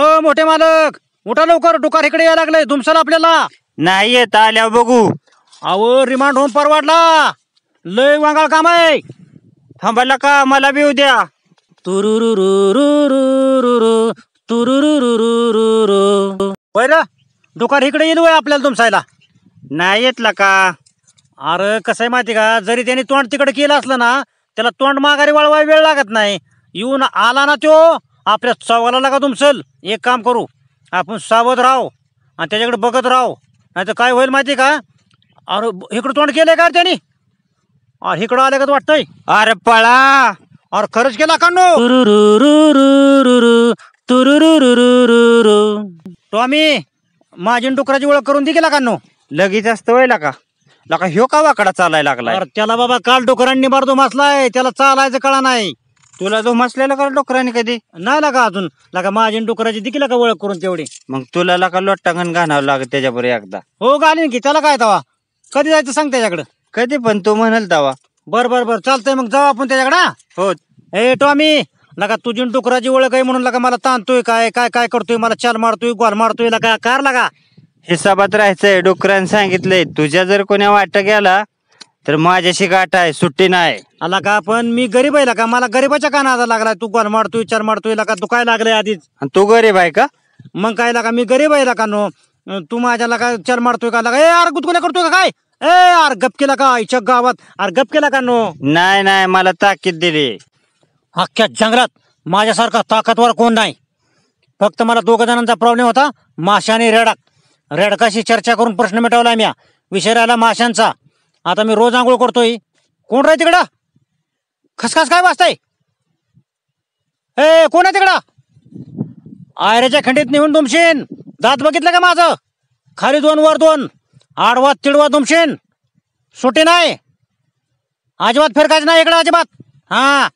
अ मोठे मालक मोठा लवकर डुकार इकडे यायला लागलंय दुमसाला आपल्याला नाही येत आल्या बघू अहो रिमांड होऊन परवाडला लय वांगाळ काम आहे थांबायला का मला बी उद्या रु रु बर दुकान इकडे येईल वय आपल्याला तुमसायला नाही येतला का अरे कसं आहे माहिती का जरी त्याने तोंड तिकडे केलं असलं ना त्याला तोंड माघारी वळवाय वेळ लागत नाही येऊन आला ना तो आपल्या चौघाला लागा चल एक काम करू आपण सावध राहू आणि त्याच्याकडे बघत राहू नाही तर काय होईल माहिती का अरे इकडं तोंड केलं का त्याने अरे इकडं आलं का वाटतंय अरे पळा अरे खरंच केला का नो टॉमी माझी डुकराची ओळख करून दे गेला का लगेच असत व्हायला का लका ह्यो का वाकडा चालायला लागला त्याला बाबा काल डुकरांनी मारतो मासलाय त्याला चालायचं कळा नाही तुला जो मसलेला का डोकराने कधी नाही लागा अजून लागा माझी डोकराची डुकराची लागा का ओळख करून तेवढी मग तुला लका लोटांगण घाणावं लागत त्याच्याबरोबर एकदा हो घालीन की त्याला काय तवा कधी जायचं सांग त्याच्याकडं कधी पण तू म्हणाल तवा बर बर बर चालतंय मग जाऊ आपण त्याच्याकडं हो ए आम्ही लगा तुझी डुकराची ओळख आहे म्हणून लगा मला ताणतोय काय काय काय करतोय मला चाल मारतोय गोल मारतोय लगा कार लगा हिसाबात राहायचंय डुकरांनी सांगितलंय तुझ्या जर कोणी वाट गेला तर माझ्याशी गाठ आहे सुट्टी नाही आला का पण मी गरीब आहे का मला गरीबाच्या का नादा लागलाय तू कोण मारतो विचार मारतोय का तू काय लागलाय आधीच तू गरीब आहे का मग काय लागा मी गरीब आहे का नो तू माझ्याला का विचार मारतोय का लागा ए यार करतो करतोय का काय ए यार गप केला का आईच्या गावात अर गप केला का नो नाही नाही मला ताकीद दिली अख्ख्या जंगलात माझ्यासारखा ताकदवर कोण नाही फक्त मला दोघ जणांचा प्रॉब्लेम होता माशाने रेडाक रेडकाशी चर्चा करून प्रश्न मिटवला मी विषय राहिला माशांचा आता मी रोज आंघोळ करतोय कोण राही तिकडं खसखस काय वाचताय ए कोण आहे तिकडं आयऱ्याच्या खंडीत नेऊन दुमशेन दात बघितलं का माझं खाली दोन वर दोन आडवा तिडवा दुमशेन सुटे नाही अजिबात फिरकायचं नाही इकडं अजिबात हां